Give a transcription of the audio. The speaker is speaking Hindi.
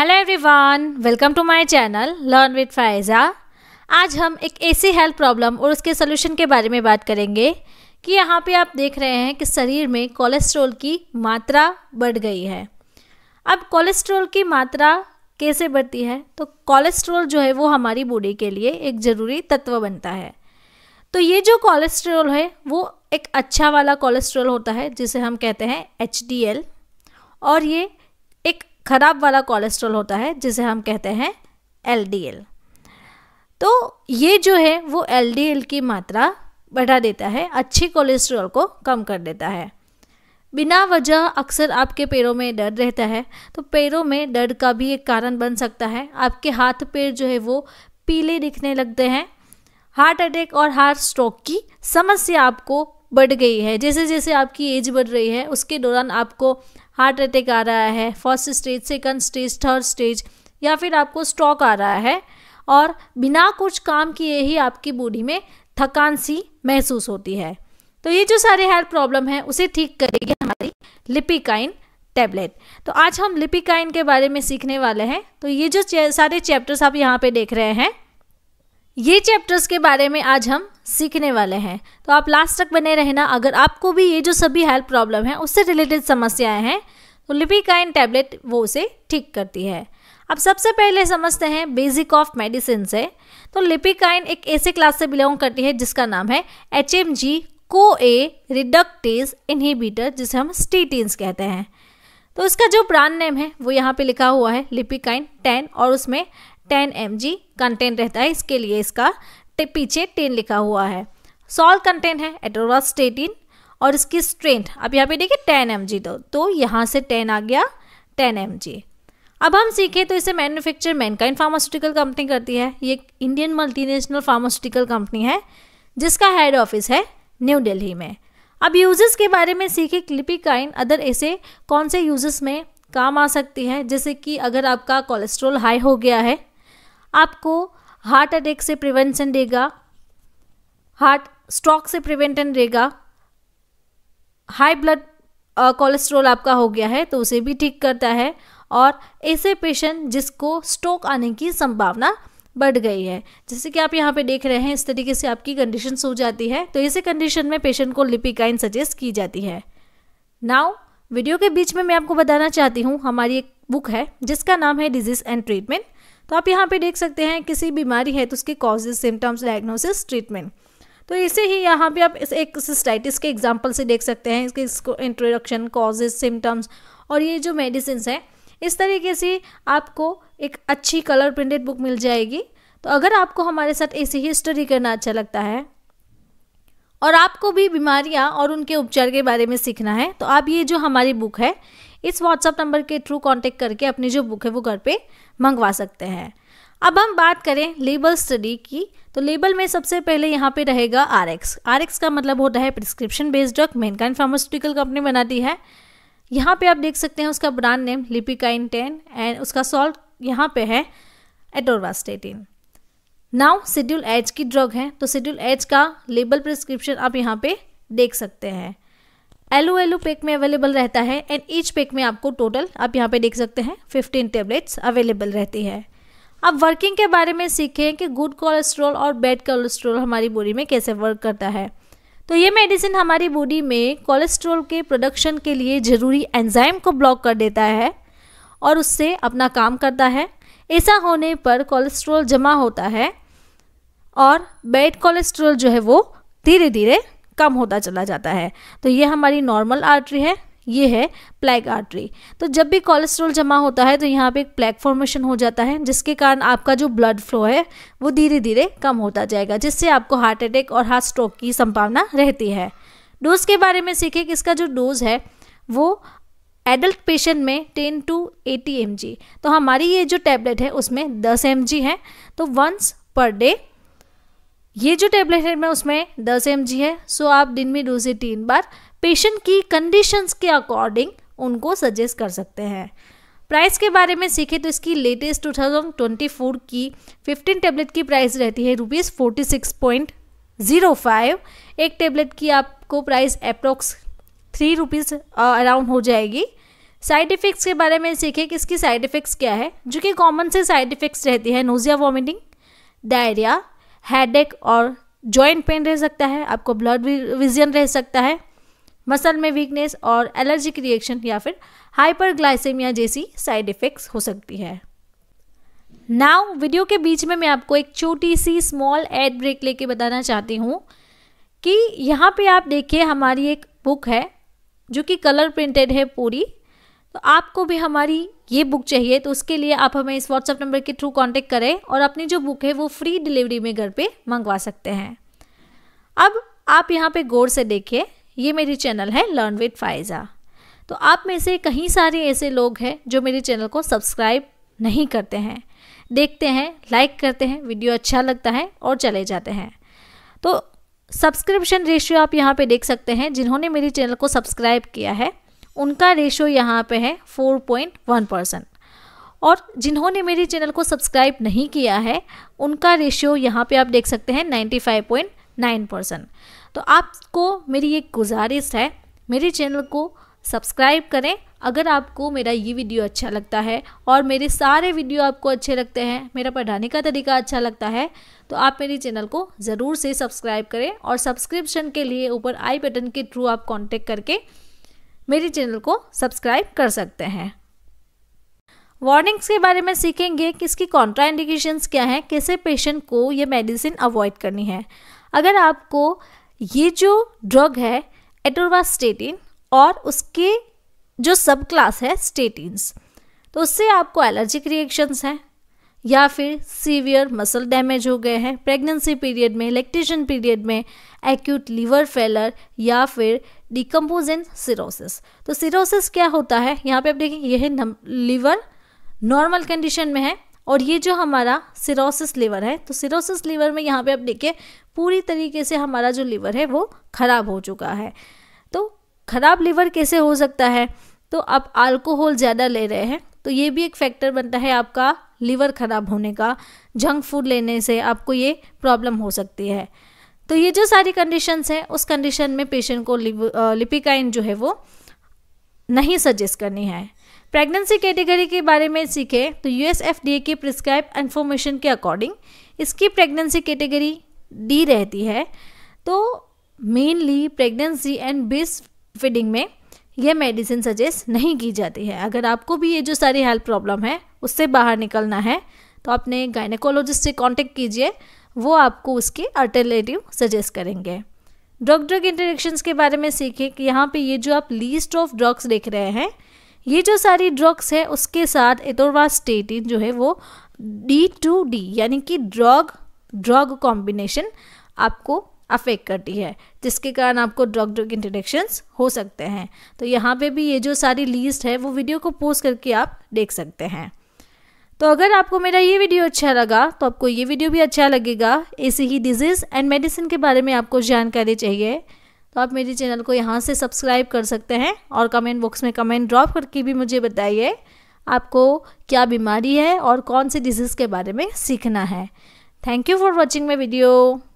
hello everyone welcome to my channel learn with Faiza आज हम एक ऐसी हेल्थ प्रॉब्लम और उसके सोल्यूशन के बारे में बात करेंगे कि यहाँ पे आप देख रहे हैं कि शरीर में कोलेस्ट्रॉल की मात्रा बढ़ गई है अब कोलेस्ट्रॉल की मात्रा कैसे बढ़ती है तो कोलेस्ट्रॉल जो है वो हमारी बॉडी के लिए एक ज़रूरी तत्व बनता है तो ये जो कोलेस्ट्रॉल है वो एक अच्छा वाला कोलेस्ट्रॉल होता है जिसे हम कहते हैं एच और ये खराब वाला कोलेस्ट्रॉल होता है जिसे हम कहते हैं एल तो ये जो है वो एल की मात्रा बढ़ा देता है अच्छी कोलेस्ट्रॉल को कम कर देता है बिना वजह अक्सर आपके पैरों में दर्द रहता है तो पैरों में दर्द का भी एक कारण बन सकता है आपके हाथ पैर जो है वो पीले दिखने लगते हैं हार्ट अटैक और हार्ट स्ट्रोक की समस्या आपको बढ़ गई है जैसे जैसे आपकी एज बढ़ रही है उसके दौरान आपको हार्ट अटैक आ रहा है first stage second stage third stage या फिर आपको स्ट्रोक आ रहा है और बिना कुछ काम किए ही आपकी बॉडी में थकान सी महसूस होती है तो ये जो सारे हेल्थ प्रॉब्लम है उसे ठीक करेगी हमारी लिपिकाइन टैबलेट तो आज हम लिपिकाइन के बारे में सीखने वाले हैं तो ये जो सारे चैप्टर्स आप यहाँ पे देख रहे हैं ये चैप्टर्स के बारे में आज हम सीखने वाले हैं तो आप लास्ट तक बने रहना अगर आपको भी ये जो सभी हेल्थ प्रॉब्लम है उससे रिलेटेड समस्याएं हैं तो लिपिकाइन टैबलेट वो उसे ठीक करती है अब सबसे पहले समझते हैं बेसिक ऑफ मेडिसिन से तो लिपिकाइन एक ऐसे क्लास से बिलोंग करती है जिसका नाम है एच एम जी को ए रिडक्टेज इनहिबिटर जिसे हम स्टीटीन्स कहते हैं तो इसका जो ब्रांड नेम है वो यहाँ पे लिखा हुआ है लिपिकाइन टेन और उसमें टेन एम जी कंटेंट रहता है इसके लिए इसका पीछे टेन लिखा हुआ है सॉल्ट कंटेंट है एटोरास्टेटिन और इसकी स्ट्रेंथ अब यहाँ पे देखिए टेन एम जी दो तो यहाँ से टेन आ गया टेन एम जी अब हम सीखे तो इसे मैन्युफैक्चर मैनकाइन फार्मास्यूटिकल कंपनी करती है ये इंडियन मल्टीनेशनल फार्मास्यूटिकल कंपनी है जिसका हेड ऑफिस है न्यू दिल्ली में अब यूजेस के बारे में सीखे क्लिपिकाइन अदर ऐसे कौन से यूजेस में काम आ सकती है जैसे कि अगर आपका कोलेस्ट्रॉल हाई हो गया है आपको हार्ट अटैक से प्रिवेंशन देगा हार्ट स्ट्रोक से प्रिवेंशन देगा हाई ब्लड कोलेस्ट्रोल आपका हो गया है तो उसे भी ठीक करता है और ऐसे पेशेंट जिसको स्ट्रोक आने की संभावना बढ़ गई है जैसे कि आप यहाँ पे देख रहे हैं इस तरीके से आपकी कंडीशन हो जाती है तो ऐसे कंडीशन में पेशेंट को लिपिकाइन सजेस्ट की जाती है नाउ वीडियो के बीच में मैं आपको बताना चाहती हूँ हमारी एक बुक है जिसका नाम है डिजीज़ एंड ट्रीटमेंट तो आप यहाँ पे देख सकते हैं किसी बीमारी है तो उसके कॉजेज सिम्टम्स डायग्नोसिस ट्रीटमेंट तो इसे ही यहाँ पे आप इस एक सिस्टाइटिस के एग्जाम्पल से देख सकते हैं इसके इसको इंट्रोडक्शन कॉजेज सिम्टम्स और ये जो मेडिसिन हैं इस तरीके से आपको एक अच्छी कलर प्रिंटेड बुक मिल जाएगी तो अगर आपको हमारे साथ ऐसी ही स्टडी करना अच्छा लगता है और आपको भी बीमारियाँ और उनके उपचार के बारे में सीखना है तो आप ये जो हमारी बुक है इस व्हाट्सअप नंबर के थ्रू कॉन्टेक्ट करके अपनी जो बुक है वो घर पर मंगवा सकते हैं अब हम बात करें लेबल स्टडी की तो लेबल में सबसे पहले यहाँ पे रहेगा आर एक्स आर एक्स का मतलब होता है prescription based drug Mankind pharmaceutical company बनाती है यहाँ पे आप देख सकते हैं उसका brand name Lipikind ten and उसका सॉल्ट यहाँ पे है एटोरवास्टेटिन नाउ शेड्यूल एच की ड्रग है तो शेड्यूल एच का लेबल प्रिस्क्रिप्शन आप यहाँ पे देख सकते हैं एलो एलो पैक में अवेलेबल रहता है एंड ईच पैक में आपको टोटल आप यहाँ पे देख सकते हैं 15 टेबलेट्स अवेलेबल रहती है अब वर्किंग के बारे में सीखें कि गुड कोलेस्ट्रॉल और बैड कोलेस्ट्रॉल हमारी बॉडी में कैसे वर्क करता है तो ये मेडिसिन हमारी बॉडी में कोलेस्ट्रॉल के प्रोडक्शन के लिए ज़रूरी एंजाइम को ब्लॉक कर देता है और उससे अपना काम करता है ऐसा होने पर कोलेस्ट्रॉल जमा होता है और बैड कोलेस्ट्रॉल जो है वो धीरे धीरे कम होता चला जाता है तो ये हमारी नॉर्मल आर्टरी है ये है प्लेग आर्टरी तो जब भी कोलेस्ट्रॉल जमा होता है तो यहाँ पे एक प्लेग फॉर्मेशन हो जाता है जिसके कारण आपका जो ब्लड फ्लो है वो धीरे धीरे कम होता जाएगा जिससे आपको हार्ट अटैक और हार्ट स्ट्रोक की संभावना रहती है डोज के बारे में सीखें कि इसका जो डोज है वो एडल्ट पेशेंट में टेन टू एटी एम तो हमारी ये जो टैबलेट है उसमें दस एम है तो वंस पर डे ये जो टेबलेट है मैं उसमें 10 एम है सो आप दिन में दो से तीन बार पेशेंट की कंडीशंस के अकॉर्डिंग उनको सजेस्ट कर सकते हैं प्राइस के बारे में सीखे तो इसकी लेटेस्ट 2024 की 15 टेबलेट की प्राइस रहती है rupees forty six point zero five एक टेबलेट की आपको price approx three rupees around हो जाएगी साइड इफ़ेक्ट्स के बारे में सीखे कि इसकी साइड इफ़ेक्ट्स क्या है जो कि कॉमन से साइड इफ़ेक्ट्स रहती है नोजिया वॉमिटिंग डायरिया हेड और जॉइंट पेन रह सकता है आपको ब्लड विजन रह सकता है मसल में वीकनेस और एलर्जिक रिएक्शन या फिर हाइपरग्लाइसेमिया जैसी साइड इफ़ेक्ट्स हो सकती है नाउ वीडियो के बीच में मैं आपको एक छोटी सी स्मॉल एड ब्रेक लेके बताना चाहती हूँ कि यहाँ पे आप देखिए हमारी एक बुक है जो कि कलर प्रिंटेड है पूरी तो आपको भी हमारी ये बुक चाहिए तो उसके लिए आप हमें इस व्हाट्सएप नंबर के थ्रू कॉन्टेक्ट करें और अपनी जो बुक है वो फ्री डिलीवरी में घर पे मंगवा सकते हैं अब आप यहाँ पे गौर से देखिए ये मेरी चैनल है लर्न विद फाइजा तो आप में से कहीं सारे ऐसे लोग हैं जो मेरे चैनल को सब्सक्राइब नहीं करते हैं देखते हैं लाइक करते हैं वीडियो अच्छा लगता है और चले जाते हैं तो सब्सक्रिप्शन रेशियो आप यहाँ पे देख सकते हैं जिन्होंने मेरे चैनल को सब्सक्राइब किया है उनका रेशो यहाँ पे है 4.1 परसेंट और जिन्होंने मेरे चैनल को सब्सक्राइब नहीं किया है उनका रेशियो यहाँ पे आप देख सकते हैं 95.9 परसेंट तो आपको मेरी एक गुजारिश है मेरे चैनल को सब्सक्राइब करें अगर आपको मेरा ये वीडियो अच्छा लगता है और मेरे सारे वीडियो आपको अच्छे लगते हैं मेरा पढ़ाने का तरीका अच्छा लगता है तो आप मेरे चैनल को ज़रूर से सब्सक्राइब करें और सब्सक्रिप्शन के लिए ऊपर आई बटन के थ्रू आप कांटेक्ट करके मेरे चैनल को सब्सक्राइब कर सकते हैं वार्निंग्स के बारे में सीखेंगे कि इसकी कॉन्ट्राइंडिकेशंस क्या हैं कैसे पेशेंट को ये मेडिसिन अवॉइड करनी है अगर आपको ये जो ड्रग है एटोरवास्टेटिन और उसके जो सब क्लास है स्टेटिन्स तो उससे आपको एलर्जिक रिएक्शंस हैं या फिर सीवियर मसल डैमेज हो गए हैं प्रेगनेंसी पीरियड में लैक्टेशन पीरियड में एक्यूट लीवर फेलर या फिर डिकम्पोज इन सिरोसिस तो सिरोसिस क्या होता है यहाँ पे आप देखें यह लीवर नॉर्मल कंडीशन में है और ये जो हमारा सिरोसिस लीवर है तो सिरोसिस लीवर में यहाँ पे आप देखिए पूरी तरीके से हमारा जो लीवर है वो खराब हो चुका है तो खराब लीवर कैसे हो सकता है तो आप अल्कोहल ज़्यादा ले रहे हैं तो ये भी एक फैक्टर बनता है आपका लीवर ख़राब होने का जंक फूड लेने से आपको ये प्रॉब्लम हो सकती है तो ये जो सारी कंडीशंस हैं उस कंडीशन में पेशेंट को लिपिकाइन जो है वो नहीं सजेस्ट करनी है प्रेगनेंसी कैटेगरी के बारे में सीखें तो U S F D A के प्रिस्क्राइब इन्फॉर्मेशन के अकॉर्डिंग इसकी प्रेगनेंसी कैटेगरी डी रहती है तो mainly pregnancy and breast feeding में ये मेडिसिन सजेस्ट नहीं की जाती है अगर आपको भी ये जो सारी हेल्थ प्रॉब्लम है उससे बाहर निकलना है तो अपने गायनेकोलॉजिस्ट से कांटेक्ट कीजिए वो आपको उसके अल्टरनेटिव सजेस्ट करेंगे ड्रग ड्रग इंटरेक्शंस के बारे में सीखें कि यहाँ पे ये जो आप लिस्ट ऑफ ड्रग्स देख रहे हैं ये जो सारी ड्रग्स है उसके साथ स्टेटिन जो है वो डी टू डी यानी कि ड्रग ड्रग कॉम्बिनेशन आपको अफेक्ट करती है जिसके कारण आपको ड्रग ड्रग इंट्रोडक्शन हो सकते हैं तो यहाँ पे भी ये जो सारी लिस्ट है वो वीडियो को पोस्ट करके आप देख सकते हैं तो अगर आपको मेरा ये वीडियो अच्छा लगा तो आपको ये वीडियो भी अच्छा लगेगा ऐसे ही डिजीज़ एंड मेडिसिन के बारे में आपको जानकारी चाहिए तो आप मेरे चैनल को यहाँ से सब्सक्राइब कर सकते हैं और कमेंट बॉक्स में कमेंट ड्रॉप करके भी मुझे बताइए आपको क्या बीमारी है और कौन सी डिजीज़ के बारे में सीखना है thank you for watching my video